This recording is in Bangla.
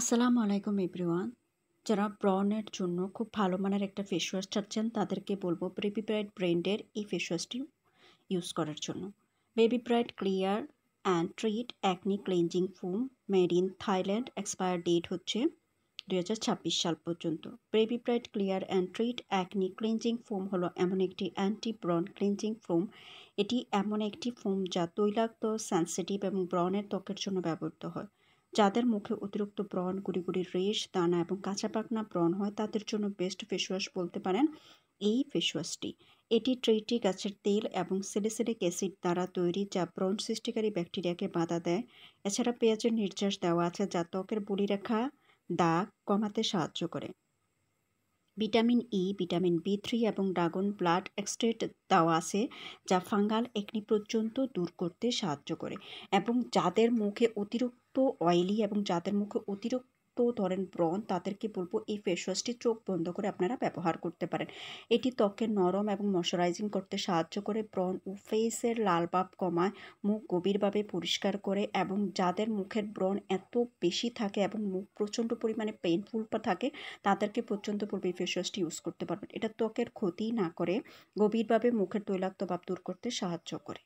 আসসালামু আলাইকুম এভরিওয়ান যারা ব্রনের জন্য খুব ভালো মানের একটা ফেস ওয়াশ চাচ্ছেন তাদেরকে বলবো বেবি ব্রাইট ব্র্যান্ডের এই ফেস ওয়াশটি ইউজ করার জন্য baby bright clear and treat acne cleansing foam made in Thailand expire date হচ্ছে দু সাল পর্যন্ত baby bright clear and treat acne cleansing foam হলো এমন একটি অ্যান্টি ব্রন ক্লিনজিং ফোম এটি এমন একটি ফোম যা তৈলাক্ত সেন্সিটিভ এবং ব্রনের ত্বকের জন্য ব্যবহৃত হয় যাদের মুখে অতিরিক্ত ব্রণ গুড়ি গুড়ি রেশ দানা এবং কাঁচা পাকনা ব্রণ হয় তাদের জন্য বেস্ট ফেসওয়াশ বলতে পারেন এই ফেসওয়াশটি এটি ট্রেটি গাছের তেল এবং সেলিসিলিক অ্যাসিড দ্বারা তৈরি যা ব্রণ সৃষ্টিকারী ব্যাকটেরিয়াকে বাধা দেয় এছাড়া পেঁয়াজের নির্যাস দেওয়া আছে যা ত্বকের বুড়ি রেখা দাগ কমাতে সাহায্য করে vitamin E e, vitamin B three এবং ড্রাগন ব্লাড এক্সট্রেট দেওয়া আছে যা ফাঙ্গাল একটি পর্যন্ত দূর করতে সাহায্য করে এবং যাদের মুখে অতিরিক্ত অয়েলি এবং যাদের মুখে অতিরিক্ত তো ধরেন ব্রণ তাদেরকে বলবো এই ফেস ওয়াশটি চোখ বন্ধ করে আপনারা ব্যবহার করতে পারেন এটি ত্বকের নরম এবং ময়শ্চারাইজিং করতে সাহায্য করে ব্রণ ও ফেসের লাল ভাব কমায় মুখ গভীরভাবে পরিষ্কার করে এবং যাদের মুখের ব্রণ এত বেশি থাকে এবং মুখ প্রচণ্ড পরিমাণে পেইনফুল থাকে তাদেরকে প্রচণ্ড পরিমাণে ফেস ওয়াশটি ইউজ করতে পারবেন এটা ত্বকের ক্ষতি না করে গভীরভাবে মুখের তৈলাক্ত ভাব দূর করতে সাহায্য করে